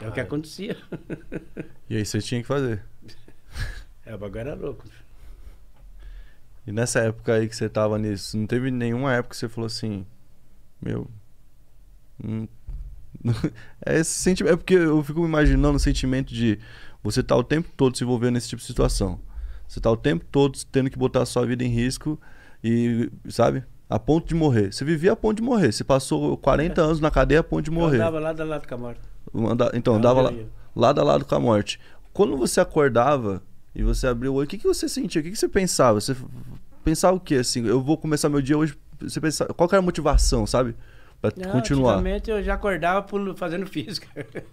É o que acontecia. E aí você tinha que fazer. É, o bagulho era louco. E nessa época aí que você tava nisso, não teve nenhuma época que você falou assim, meu. Hum, é esse sentimento. É porque eu fico imaginando o sentimento de você tá o tempo todo se envolvendo nesse tipo de situação. Você tá o tempo todo tendo que botar a sua vida em risco e, sabe? A ponto de morrer. Você vivia a ponto de morrer. Você passou 40 anos na cadeia a ponto de morrer. Eu tava lá da lado com a morte então, andava é, lá, lado a lado com a morte. Quando você acordava e você abriu o olho, o que, que você sentia? O que, que você pensava? Você pensava o quê? Assim, eu vou começar meu dia hoje. Você pensava, qual era a motivação, sabe? Pra Não, continuar. eu já acordava fazendo física.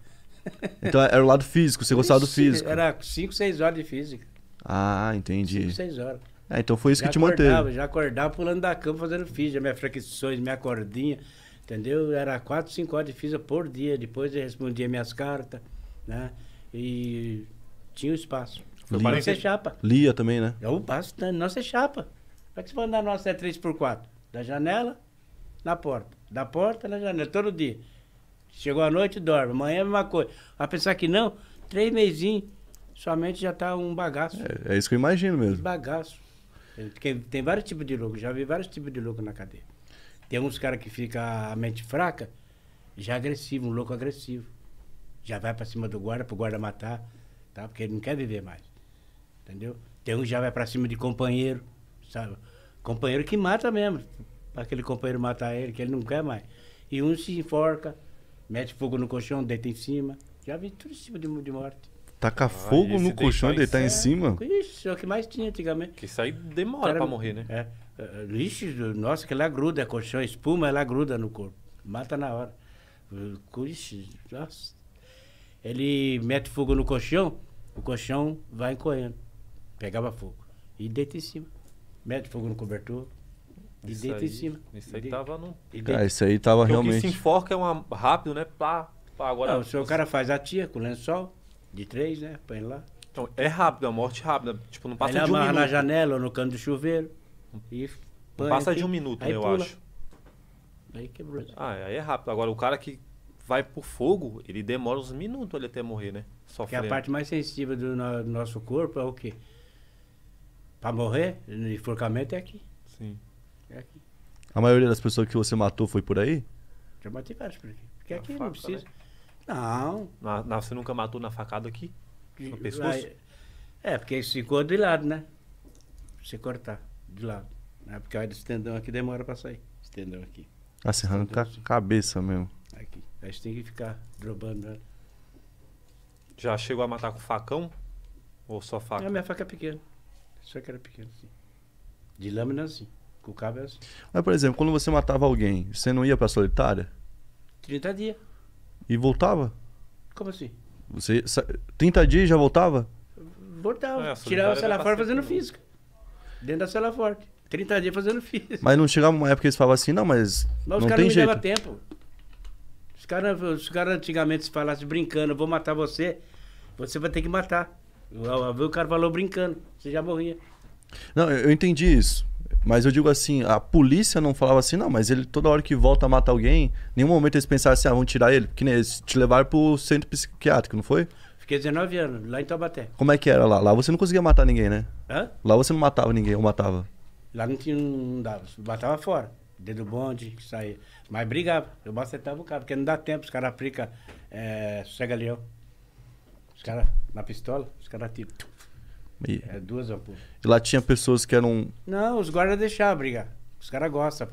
Então era o lado físico, você gostava do físico. Era 5, 6 horas de física. Ah, entendi. 5, 6 horas. É, então foi isso já que te acordava, manteve. Já acordava pulando da cama, fazendo física, minhas flexões, minha cordinha entendeu? Era quatro, cinco horas de física por dia. Depois eu respondia minhas cartas, né? E tinha o espaço. Foi Lia. Nossa é chapa. Lia também, né? Eu bastante. Nossa chapa. Como é que você vai andar nossa é 3x4? Da janela na porta. Da porta na janela, todo dia. Chegou a noite, dorme. Amanhã é a mesma coisa. A pensar que não? Três mesinhos, somente já tá um bagaço. É, é isso que eu imagino mesmo. Um bagaço. Tem, tem vários tipos de louco. Já vi vários tipos de louco na cadeia. Tem uns caras que fica a mente fraca, já agressivo, um louco agressivo. Já vai para cima do guarda, pro guarda matar, tá? Porque ele não quer viver mais. Entendeu? Tem uns que já vai para cima de companheiro, sabe? Companheiro que mata mesmo. Pra aquele companheiro matar ele, que ele não quer mais. E um se enforca, mete fogo no colchão, deita em cima. Já vi tudo em cima de, de morte. Tacar fogo no colchão e deitar em cima? É, isso, é o que mais tinha antigamente. Que isso aí demora cara, pra morrer, né? É lixo, eh, eh, nossa, que ela gruda, é colchão, espuma, ela gruda no corpo. Mata na hora. Eh, ixi, nossa. Ele mete fogo no colchão, o colchão vai encolhendo. Pegava fogo. E deita em cima. Mete fogo no cobertor. E isso deita aí, em cima. Isso aí tava num. Cara, isso aí tava Porque realmente. O que se enforca é uma rápido, né? Pá, pá, agora. Não, o seu cara faz a tia com lençol, de três, né? Põe lá. Então, é rápido, é a morte rápida. Tipo, não passa de um amarra minuto. na janela ou no canto do chuveiro. E passa de um minuto, eu pula. acho. Aí quebrou. É. Ah, aí é rápido. Agora, o cara que vai pro fogo, ele demora uns minutos ele até morrer, né? Sofrendo. Que a parte mais sensível do, no, do nosso corpo é o quê? Pra morrer, no enforcamento é aqui. Sim. É aqui. A maioria das pessoas que você matou foi por aí? Já matei várias por aqui. Porque na aqui faca, não precisa. Né? Não. Na, na, você nunca matou na facada aqui? No pescoço? é, porque ficou de lado, né? Se cortar de lado. Né? Porque aí desse tendão aqui demora para sair. Esse tendão aqui. Ah, se arranca a cabeça mesmo. Aqui. Aí você tem que ficar drobando né? Já chegou a matar com facão? Ou só faca? Não, minha faca é pequena. Só que era pequena, assim. De lâmina, assim. Com cabo, é assim. Mas, por exemplo, quando você matava alguém, você não ia pra solitária? 30 dias. E voltava? Como assim? Você 30 dias já voltava? Voltava. É, Tirava, sei lá, fora fazendo física. Dentro da cela forte. 30 dias fazendo físico. Mas não chegava uma época que eles falavam assim, não, mas. Mas os caras não me dava tempo. Os caras os cara antigamente se falassem brincando, vou matar você, você vai ter que matar. O cara falou brincando, você já morria. Não, eu entendi isso. Mas eu digo assim, a polícia não falava assim, não, mas ele toda hora que volta a matar alguém, nenhum momento eles pensavam assim, ah, vamos tirar ele, porque eles te levaram pro centro psiquiátrico, não foi? Fiquei 19 anos, lá em Taubaté. Como é que era lá? Lá você não conseguia matar ninguém, né? Hã? Lá você não matava ninguém, ou matava? Lá não tinha, não dava. batava fora. Dedo bonde, saía. Mas brigava. Eu bacetava o cara, porque não dá tempo. Os caras aplicam é, cega leão. Os caras, na pistola, os caras tipo... E... É, duas ampulas. E lá tinha pessoas que eram... Não, os guardas deixavam brigar. Os caras gostam.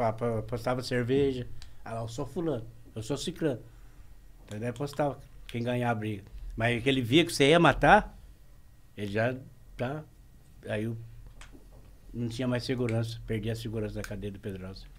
Postava cerveja. Ah eu sou fulano. Eu sou ciclano. Então daí postava. Quem ganhar a briga. Mas é que ele via que você ia matar, ele já tá. Aí eu não tinha mais segurança, perdi a segurança da cadeia do Pedrosa.